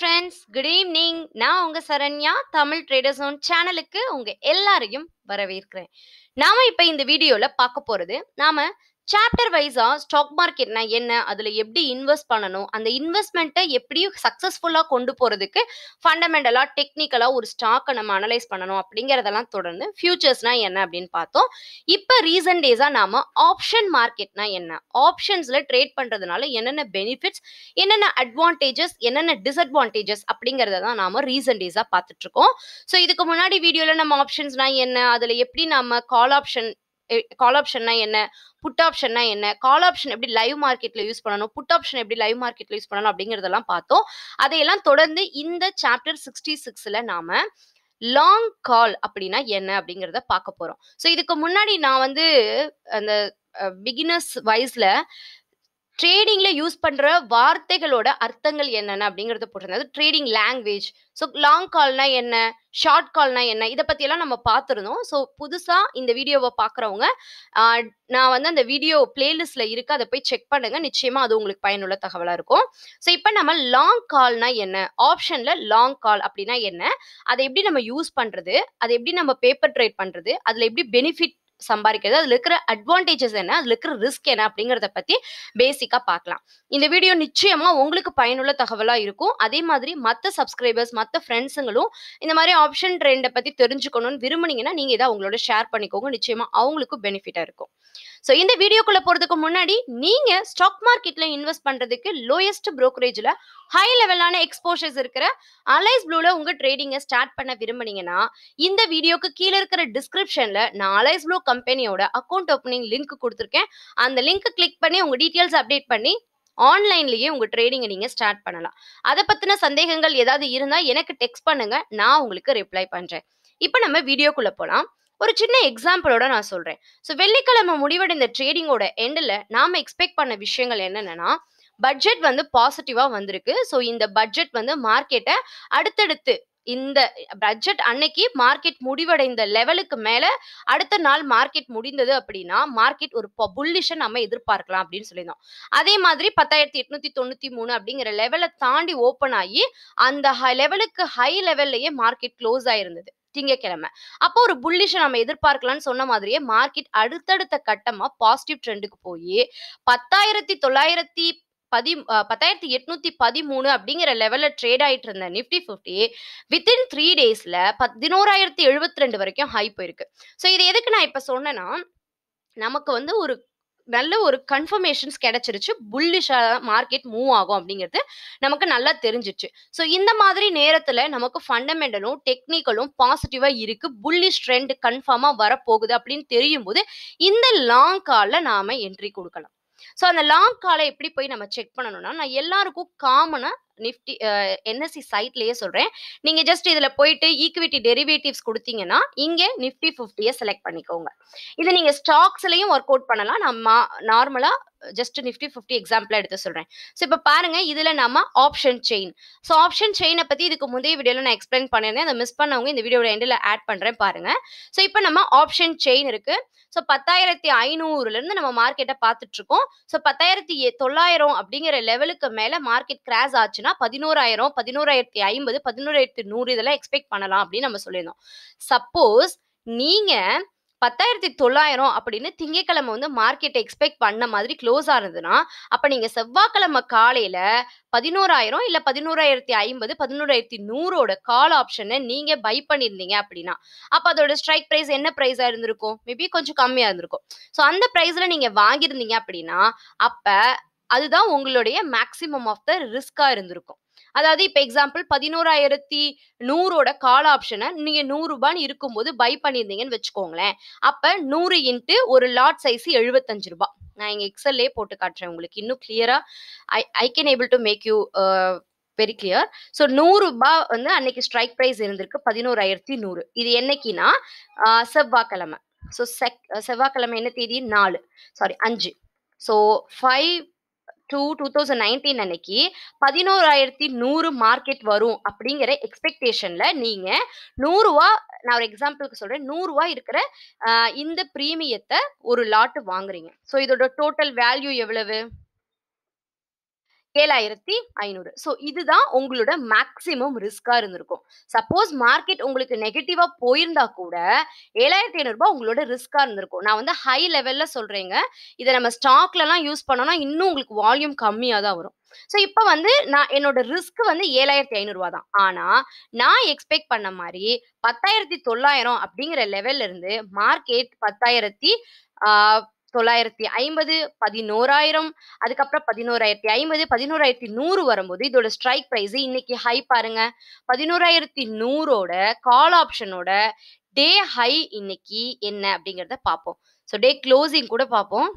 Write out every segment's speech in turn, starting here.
friends good evening நான் உங்கள் Saranya Tamil traders own சேனலுக்கு உங்கள் எல்லாரையும் வரவேற்கிறேன் நாம் இப்போ இந்த வீடியோவில் பார்க்க போகிறது நாம் சாப்டர் வைஸா ஸ்டாக் மார்க்கெட்னா என்ன அதுல எப்படி இன்வெஸ்ட் பண்ணணும் அந்த இன்வெஸ்ட்மெண்ட்டை எப்படியும் சக்சஸ்ஃபுல்லா கொண்டு போறதுக்கு ஃபண்டமெண்டலா டெக்னிக்கலா ஒரு ஸ்டாக்கை நம்ம அனலைஸ் பண்ணணும் அப்படிங்கறதெல்லாம் தொடர்ந்து ஃபியூச்சர்ஸ்னா என்ன அப்படின்னு பார்த்தோம் இப்ப ரீசன்ட் டேஸா நாம ஆப்ஷன் மார்க்கெட்னா என்ன ஆப்ஷன்ஸ்ல ட்ரேட் பண்றதுனால என்னென்ன பெனிஃபிட்ஸ் என்னென்ன அட்வான்டேஜஸ் என்னென்ன டிஸ்அட்வான்டேஜஸ் அப்படிங்கறத தான் நாம ரீசன்ட் டேஸா பார்த்துட்டு இருக்கோம் ஸோ இதுக்கு முன்னாடி வீடியோல நம்ம ஆப்ஷன்ஸ்னா என்ன அதுல எப்படி நம்ம கால் ஆப்ஷன் கால் ஆப்ஷன்னா என்ன புட் ஆப்ஷன்னா என்ன கால் ஆப்ஷன் எப்படி லைவ் மார்க்கெட்ல யூஸ் பண்ணணும் புட் ஆப்ஷன் எப்படி லைவ் மார்க்கெட்ல யூஸ் பண்ணணும் அப்படிங்கறதெல்லாம் பார்த்தோம் அதையெல்லாம் தொடர்ந்து இந்த சாப்டர் சிக்ஸ்டி சிக்ஸ்ல நாம லாங் கால் அப்படின்னா என்ன அப்படிங்கிறத பார்க்க போறோம் ஸோ இதுக்கு முன்னாடி நான் வந்து அந்த பிகினர்ஸ் வைஸ்ல ட்ரேடிங்கில் யூஸ் பண்ணுற வார்த்தைகளோட அர்த்தங்கள் என்னென்ன அப்படிங்கிறத போட்டிருந்தது ட்ரேடிங் லாங்குவேஜ் ஸோ லாங் கால்னா என்ன ஷார்ட் கால்னா என்ன இதை பற்றியெல்லாம் நம்ம பார்த்துருந்தோம் ஸோ புதுசாக இந்த வீடியோவை பார்க்குறவங்க நான் வந்து அந்த வீடியோ பிளேலிஸ்டில் இருக்குது அதை போய் செக் பண்ணுங்கள் நிச்சயமாக அது உங்களுக்கு பயனுள்ள தகவலாக இருக்கும் ஸோ இப்போ நம்ம லாங் கால்னா என்ன ஆப்ஷனில் லாங் கால் அப்படின்னா என்ன அதை எப்படி நம்ம யூஸ் பண்ணுறது அதை எப்படி நம்ம பேப்பர் ட்ரேட் பண்ணுறது அதில் எப்படி பெனிஃபிட் சம்பாதிக்கிறது அதில் இருக்கிற அட்வான்டேஜஸ் என்ன அதில் இருக்கிற ரிஸ்க் என்ன அப்படிங்கிறத பற்றி பேசிக்காக பார்க்கலாம் இந்த வீடியோ நிச்சயமாக உங்களுக்கு பயனுள்ள தகவலாக இருக்கும் அதே மாதிரி மற்ற சப்ஸ்கிரைபர்ஸ் மற்ற ஃப்ரெண்ட்ஸுங்களும் இந்த மாதிரி ஆப்ஷன் ட்ரெண்டை பற்றி தெரிஞ்சுக்கணும்னு விரும்புனீங்கன்னா நீங்கள் இதை அவங்களோட ஷேர் பண்ணிக்கோங்க நிச்சயமாக அவங்களுக்கும் பெனிஃபிட்டாக இருக்கும் ஸோ இந்த வீடியோக்குள்ளே போகிறதுக்கு முன்னாடி நீங்கள் ஸ்டாக் மார்க்கெட்டில் இன்வெஸ்ட் பண்ணுறதுக்கு லோயஸ்ட் ப்ரோக்கரேஜில் ஹை லெவலான எக்ஸ்போஷர்ஸ் இருக்கிற அலைஸ் ப்ளூவில் உங்கள் ட்ரேடிங்கை ஸ்டார்ட் பண்ண விரும்புனீங்கன்னா இந்த வீடியோக்கு கீழே இருக்கிற டிஸ்கிரிப்ஷனில் நான் அலைஸ் ப்ளூ கம்பெனியோட அக்கௌண்ட் ஓப்பனிங் லிங்க் கொடுத்துருக்கேன் அந்த லிங்க் கிளிக் பண்ணி உங்கள் டீட்டெயில்ஸ் அப்டேட் பண்ணி ஆன்லைன்லேயே உங்கள் ட்ரேடிங்கை நீங்கள் ஸ்டார்ட் பண்ணலாம் அதை பற்றின சந்தேகங்கள் ஏதாவது இருந்தால் எனக்கு டெக்ஸ்ட் பண்ணுங்கள் நான் உங்களுக்கு ரிப்ளை பண்ணுறேன் இப்போ நம்ம வீடியோக்குள்ளே போகலாம் ஒரு சின்ன எக்ஸாம்பிளோட நான் சொல்கிறேன் ஸோ வெள்ளிக்கிழமை முடிவடைந்த ட்ரேடிங்கோட எண்டில் நாம் எக்ஸ்பெக்ட் பண்ண விஷயங்கள் என்னென்னா பட்ஜெட் வந்து பாசிட்டிவாக வந்திருக்கு ஸோ இந்த பட்ஜெட் வந்து மார்க்கெட்டை அடுத்தடுத்து இந்த பட்ஜெட் அன்னைக்கு மார்க்கெட் முடிவடைந்த லெவலுக்கு மேல அடுத்த நாள் மார்க்கெட் முடிந்தது அப்படின்னா மார்க்கெட் ஒரு புல்லிஷன் நம்ம எதிர்பார்க்கலாம் அப்படின்னு சொல்லியிருந்தோம் அதே மாதிரி பத்தாயிரத்தி எட்நூத்தி தொண்ணூத்தி மூணு அப்படிங்கிற லெவலை தாண்டி ஓப்பன் ஆகி அந்த ஹை லெவலுக்கு ஹை லெவல்லயே மார்க்கெட் க்ளோஸ் ஆயிருந்தது திங்கக்கிழமை அப்போ ஒரு புல்லிஷை நம்ம எதிர்பார்க்கலாம்னு சொன்ன மாதிரியே மார்க்கெட் அடுத்தடுத்த கட்டமா பாசிட்டிவ் ட்ரெண்டுக்கு போய் பத்தாயிரத்தி தொள்ளாயிரத்தி பதி பத்தாயிரத்தி எட்நூத்தி பதிமூணு அப்படிங்கிற லெவல்ல ட்ரேட் ஆயிட்டு இருந்த நிப்டி பிப்டி வித்தின் த்ரீ டேஸ்ல பதினோராயிரத்தி எழுபத்தி ரெண்டு வரைக்கும் ஹை போயிருக்கு ஸோ இது எதுக்கு நான் இப்ப சொன்னேன்னா நமக்கு வந்து ஒரு நல்ல ஒரு கன்ஃபர்மேஷன்ஸ் கிடைச்சிருச்சு புல்லிஷாக மார்க்கெட் மூவ் ஆகும் அப்படிங்கிறது நமக்கு நல்லா தெரிஞ்சிச்சு ஸோ இந்த மாதிரி நேரத்தில் நமக்கு ஃபண்டமெண்டலும் டெக்னிக்கலும் பாசிட்டிவா இருக்குது புல்லிஷ் ட்ரெண்ட் கன்ஃபார்மாக வரப்போகுது அப்படின்னு தெரியும் போது இந்த லாங் கால நாம என்ட்ரி கொடுக்கலாம் ஸோ அந்த லாங் காலை எப்படி போய் நம்ம செக் பண்ணணும்னா நான் எல்லாருக்கும் காமனாக நிஃப்டி என்எஸ்சி சைட்லேயே சொல்கிறேன் நீங்கள் ஜஸ்ட் இதில் போயிட்டு ஈக்விட்டி டெரிவேட்டிவ்ஸ் கொடுத்தீங்கன்னா இங்கே நிஃப்டி ஃபிஃப்டியை செலக்ட் பண்ணிக்கோங்க இதை நீங்கள் ஸ்டாக்ஸ்லயும் ஒர்க் அவுட் பண்ணலாம் நம்ம நார்மலாக ஜஸ்ட் நிஃப்டி ஃபிஃப்டி எக்ஸாம்பிளாக எடுத்து சொல்கிறேன் ஸோ இப்போ பாருங்கள் இதில் நம்ம ஆப்ஷன் செயின் ஸோ ஆப்ஷன் செயினை பற்றி இதுக்கு முந்தைய வீடியோவில் நான் எக்ஸ்பிளைன் பண்ணியிருந்தேன் அதை மிஸ் பண்ணவங்க இந்த வீடியோட எண்டில் ஆட் பண்ணுறேன் பாருங்கள் ஸோ இப்போ நம்ம ஆப்ஷன் செயின் இருக்குது ஸோ பத்தாயிரத்தி ஐநூறுலேருந்து நம்ம மார்க்கெட்டை பார்த்துட்ருக்கோம் ஸோ பத்தாயிரத்தி தொள்ளாயிரம் அப்படிங்கிற லெவலுக்கு மேலே மார்க்கெட் கிராஸ் ஆச்சுன்னா பதினோராயிரம் பதினோராயிரத்தி ஐம்பது பதினோராயிரத்தி நூறு இதெல்லாம் எக்ஸ்பெக்ட் பண்ணலாம் அப்படின்னு நம்ம சொல்லியிருந்தோம் சப்போஸ் நீங்கள் பத்தாயிரத்தி தொள்ளாயிரம் அப்படின்னு திங்கக்கிழமை வந்து மார்க்கெட் எக்ஸ்பெக்ட் பண்ண மாதிரி க்ளோஸ் ஆனதுன்னா அப்போ நீங்கள் செவ்வாய்க்கிழமை காலையில் பதினோராயிரம் இல்லை பதினோராயிரத்தி ஐம்பது பதினோராயிரத்தி நூறோட கால் ஆப்ஷனை நீங்கள் பை பண்ணியிருந்தீங்க அப்படின்னா அப்போ அதோட ஸ்ட்ரைக் ப்ரைஸ் என்ன ப்ரைஸாக இருந்திருக்கும் மேபி கொஞ்சம் கம்மியாக இருந்திருக்கும் ஸோ அந்த ப்ரைஸில் நீங்கள் வாங்கியிருந்தீங்க அப்படின்னா அப்போ அதுதான் உங்களுடைய மேக்சிமம் ஆஃப் த ரிஸ்காக இருந்திருக்கும் அதாவது இப்போ எக்ஸாம்பிள் பதினோராயிரத்தி நூறோட கால ஆப்ஷனை நீங்கள் நூறு ரூபான்னு இருக்கும்போது பை பண்ணியிருந்தீங்கன்னு வச்சுக்கோங்களேன் அப்போ நூறு இன்ட்டு ஒரு லாட் சைஸ் எழுபத்தஞ்சு ரூபாய் நான் இங்கே எக்ஸல்லே போட்டு காட்டுறேன் உங்களுக்கு இன்னும் கிளியராக I I can able to make you very clear so நூறுரூபா வந்து அன்னைக்கு ஸ்ட்ரைக் ப்ரைஸ் இருந்திருக்கு பதினோராயிரத்தி நூறு இது என்னைக்குன்னா செவ்வாய்க்கிழமை ஸோ செக் செவ்வாய்க்கிழமை என்ன தேதி நாலு சாரி அஞ்சு so five two two thousand nineteen அன்னைக்கு பதினோராயிரத்தி நூறு மார்க்கெட் வரும் அப்படிங்கிற எக்ஸ்பெக்டேஷனில் நீங்கள் நூறுரூவா நான் ஒரு எக்ஸாம்பிளுக்கு சொல்கிறேன் நூறுரூவா இருக்கிற இந்த ப்ரீமியத்தை ஒரு லாட்டு வாங்குறீங்க ஸோ இதோட டோட்டல் வேல்யூ எவ்வளவு ஏழாயிரத்தி ஐநூறு ஸோ இதுதான் உங்களோட மேக்சிமம் ரிஸ்காக இருந்திருக்கும் சப்போஸ் மார்க்கெட் உங்களுக்கு நெகட்டிவாக போயிருந்தா கூட ஏழாயிரத்தி ஐநூறுரூபா உங்களோட ரிஸ்காக இருந்திருக்கும் நான் வந்து ஹை லெவலில் சொல்கிறேங்க இதை நம்ம ஸ்டாக்லலாம் யூஸ் பண்ணோம்னா இன்னும் உங்களுக்கு வால்யூம் கம்மியாக தான் வரும் ஸோ இப்போ வந்து நான் என்னோட ரிஸ்க் வந்து ஏழாயிரத்தி ஐநூறுரூவா தான் ஆனால் நான் எக்ஸ்பெக்ட் பண்ண மாதிரி பத்தாயிரத்தி தொள்ளாயிரம் அப்படிங்கிற லெவல்ல இருந்து மார்க்கெட் பத்தாயிரத்தி தொள்ளாயிரத்தி ஐம்பது பதினோராயிரம் அதுக்கப்புறம் பதினோராயிரத்தி ஐம்பது பதினோராயிரத்தி நூறு வரும்போது இதோட ஸ்ட்ரைக் ப்ரைஸ் இன்னைக்கு ஹை பாருங்க பதினோராயிரத்தி நூறோட கால் ஆப்ஷனோட டே ஹை இன்னைக்கு என்ன அப்படிங்கிறத பார்ப்போம் ஸோ டே க்ளோசிங் கூட பார்ப்போம்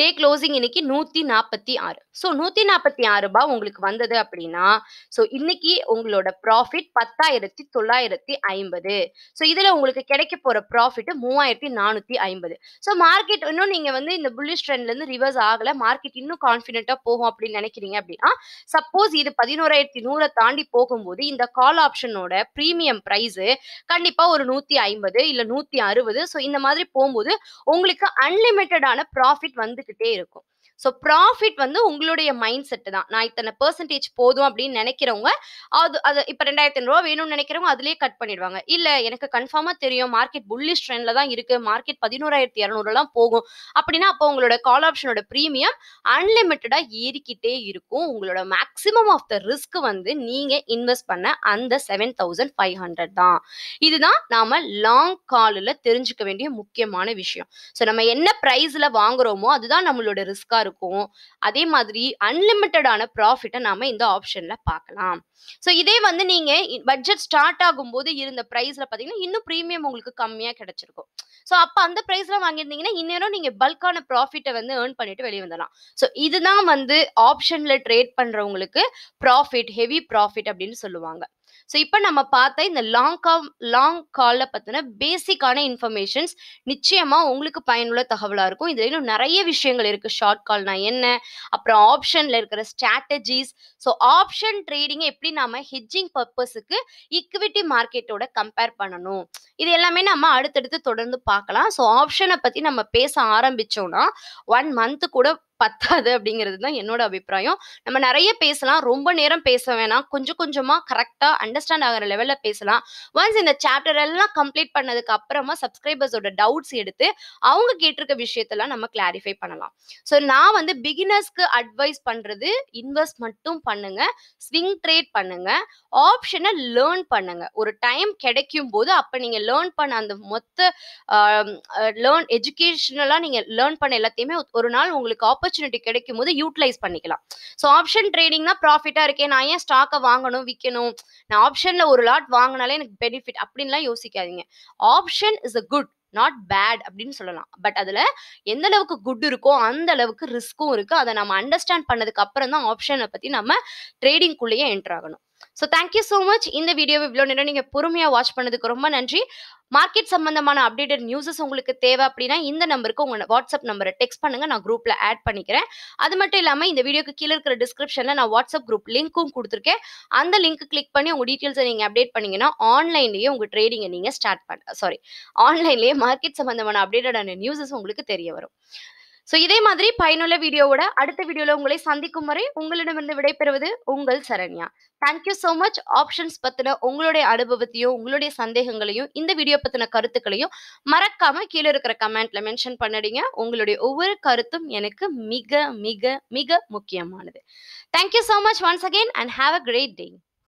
டே க்ளோசிங் இன்னைக்கு நூற்றி நாற்பத்தி ஆறு ஸோ நூத்தி நாற்பத்தி ஆறு ரூபாய் உங்களுக்கு வந்தது அப்படின்னா ஸோ இன்னைக்கு உங்களோட ப்ராஃபிட் பத்தாயிரத்தி தொள்ளாயிரத்தி ஐம்பது ஸோ இதுல உங்களுக்கு கிடைக்க போற ப்ராஃபிட் மூவாயிரத்தி நானூத்தி ஐம்பது ஸோ மார்க்கெட் இன்னும் நீங்க வந்து இந்த புல்லிஷ் ட்ரெண்ட்ல இருந்து ரிவர்ஸ் ஆகல மார்க்கெட் இன்னும் கான்பிடென்ட்டா போகும் அப்படின்னு நினைக்கிறீங்க அப்படின்னா சப்போஸ் இது பதினோராயிரத்தி நூறை தாண்டி போகும்போது இந்த கால் ஆப்ஷனோட ப்ரீமியம் பிரைஸ் கண்டிப்பா ஒரு நூத்தி ஐம்பது இல்ல நூத்தி அறுபது ஸோ இந்த மாதிரி போகும்போது உங்களுக்கு அன்லிமிட்டடான ப்ராஃபிட் வந்துகிட்டே இருக்கும் ஸோ ப்ராஃபிட் வந்து உங்களுடைய மைண்ட் செட்டு தான் நான் இத்தனை பெர்சன்டேஜ் போதும் அப்படின்னு நினைக்கிறவங்க அது அது இப்போ ரெண்டாயிரத்தி ரூபா வேணும்னு நினைக்கிறவங்க அதுலேயே கட் பண்ணிடுவாங்க இல்லை எனக்கு கன்ஃபார்மாக தெரியும் மார்க்கெட் புல்லிஷ் ட்ரெண்டில் தான் இருக்குது மார்க்கெட் பதினோராயிரத்தி இரநூறுலாம் போகும் அப்படின்னா அப்போ உங்களோட கால் ஆப்ஷனோட ப்ரீமியம் அன்லிமிட்டடாக ஏறிக்கிட்டே இருக்கும் உங்களோட மேக்ஸிமம் ஆஃப் த ரிஸ்க் வந்து நீங்கள் இன்வெஸ்ட் பண்ண அந்த செவன் தௌசண்ட் ஃபைவ் ஹண்ட்ரட் தான் இதுதான் நாம் லாங் காலில் தெரிஞ்சுக்க வேண்டிய முக்கியமான விஷயம் ஸோ நம்ம என்ன ப்ரைஸில் வாங்குறோமோ அதுதான் நம்மளோட ரிஸ்க்காக இருக்கும் அதே மாதிரி அன்லிமிட்டடான ப்ராஃபிட்டை நாம இந்த ஆப்ஷன்ல பார்க்கலாம் ஸோ இதே வந்து நீங்க பட்ஜெட் ஸ்டார்ட் ஆகும்போது இருந்த ப்ரைஸ்ல பார்த்தீங்கன்னா இன்னும் ப்ரீமியம் உங்களுக்கு கம்மியா கிடைச்சிருக்கும் ஸோ அப்போ அந்த ப்ரைஸ்ல வாங்கியிருந்தீங்கன்னா இன்னும் நீங்க பல்கான ப்ராஃபிட்டை வந்து ஏர்ன் பண்ணிட்டு வெளியே வந்துடலாம் ஸோ இதுதான் வந்து ஆப்ஷன்ல ட்ரேட் பண்றவங்களுக்கு ப்ராஃபிட் ஹெவி ப்ராஃபிட் அப்படின்னு சொல்லுவாங்க ஸோ இப்போ நம்ம பார்த்த இந்த லாங் கால் லாங் காலில் பற்றின பேசிக்கான இன்ஃபர்மேஷன்ஸ் நிச்சயமாக உங்களுக்கு பயனுள்ள தகவலாக இருக்கும் இதில் இன்னும் நிறைய விஷயங்கள் இருக்குது ஷார்ட் கால்னா என்ன அப்புறம் ஆப்ஷனில் இருக்கிற ஸ்ட்ராட்டஜிஸ் ஸோ ஆப்ஷன் ட்ரேடிங்கை எப்படி நாம் ஹெட்ஜிங் பர்பஸுக்கு ஈக்விட்டி மார்க்கெட்டோட கம்பேர் பண்ணணும் இது எல்லாமே நம்ம அடுத்தடுத்து தொடர்ந்து பார்க்கலாம் ஸோ ஆப்ஷனை பற்றி நம்ம பேச ஆரம்பித்தோம்னா ஒன் மந்த்து கூட பத்தாது அப்படிங்கிறது தான் என்னோட அபிப்பிராயம் நம்ம நிறைய பேசலாம் ரொம்ப நேரம் பேச வேணாம் கொஞ்சம் கொஞ்சமாக கரெக்டாக அண்டர்ஸ்டாண்ட் ஆகிற லெவலில் பேசலாம் ஒன்ஸ் இந்த சாப்டர் எல்லாம் கம்ப்ளீட் பண்ணதுக்கு அப்புறமா சப்ஸ்கிரைபர்ஸோட டவுட்ஸ் எடுத்து அவங்க கேட்டிருக்க விஷயத்தெல்லாம் நம்ம கிளாரிஃபை பண்ணலாம் ஸோ நான் வந்து பிகினர்ஸ்க்கு அட்வைஸ் பண்ணுறது இன்வெஸ்ட் மட்டும் பண்ணுங்க ஸ்விங் ட்ரேட் பண்ணுங்க ஆப்ஷனை லேர்ன் பண்ணுங்க ஒரு டைம் கிடைக்கும் போது அப்போ நீங்கள் லேர்ன் பண்ண அந்த மொத்த லேர்ன் எஜுகேஷனெல்லாம் நீங்கள் லேர்ன் பண்ண எல்லாத்தையுமே ஒரு நாள் உங்களுக்கு ஆப்பர்ச்சுனிட்டி கிடைக்கும் போது யூட்டிலைஸ் பண்ணிக்கலாம் ஸோ ஆப்ஷன் தான் ப்ராஃபிட்டா இருக்கேன் நான் ஏன் ஸ்டாக்கை வாங்கணும் விற்கணும் நான் ஆப்ஷன்ல ஒரு லாட் வாங்கினாலே எனக்கு பெனிஃபிட் அப்படின்லாம் யோசிக்காதீங்க option is a good not bad அப்படின்னு சொல்லலாம் பட் அதுல எந்த அளவுக்கு குட் இருக்கோ அந்த அளவுக்கு ரிஸ்க்கும் இருக்கு அதை நம்ம அண்டர்ஸ்டாண்ட் பண்ணதுக்கு அப்புறம் தான் ஆப்ஷனை பத்தி நம்ம ட்ரேடிங்குள்ளேயே என்ட்ராகணும் ஆகணும் ஸோ தேங்க்யூ ஸோ மச் இந்த வீடியோவை இவ்வளோ நேரம் நீங்கள் பொறுமையாக வாட்ச் பண்ணதுக்கு ரொம்ப நன்றி மார்க்கெட் சம்பந்தமான அப்டேட்டட் நியூஸஸ் உங்களுக்கு தேவை அப்படின்னா இந்த நம்பருக்கு உங்கள் வாட்ஸ்அப் நம்பரை டெக்ஸ்ட் பண்ணுங்கள் நான் குரூப்பில் ஆட் பண்ணிக்கிறேன் அது மட்டும் இல்லாமல் இந்த வீடியோக்கு கீழே இருக்கிற டிஸ்கிரிப்ஷனில் நான் வாட்ஸ்அப் குரூப் லிங்க்கும் கொடுத்துருக்கேன் அந்த லிங்க் கிளிக் பண்ணி உங்கள் டீட்டெயில்ஸை நீங்கள் அப்டேட் பண்ணிங்கன்னா ஆன்லைன்லேயே உங்கள் ட்ரேடிங்கை நீங்கள் ஸ்டார்ட் பண்ண சாரி ஆன்லைன்லேயே மார்க்கெட் சம்பந்தமான அப்டேட்டடான நியூஸஸ் உங்களுக்கு தெரிய வரும் ஸோ இதே மாதிரி பயனுள்ள வீடியோவோட அடுத்த வீடியோவில் உங்களை சந்திக்கும் வரை உங்களிடமிருந்து விடைபெறுவது உங்கள் Saranya thank you so much options பற்றின உங்களுடைய அனுபவத்தையும் உங்களுடைய சந்தேகங்களையும் இந்த வீடியோ பற்றின கருத்துக்களையும் மறக்காம கீழே இருக்கிற கமெண்ட்ல மென்ஷன் பண்ணிடுங்க உங்களுடைய ஒவ்வொரு கருத்தும் எனக்கு மிக மிக மிக முக்கியமானது thank you so much once again and have a great day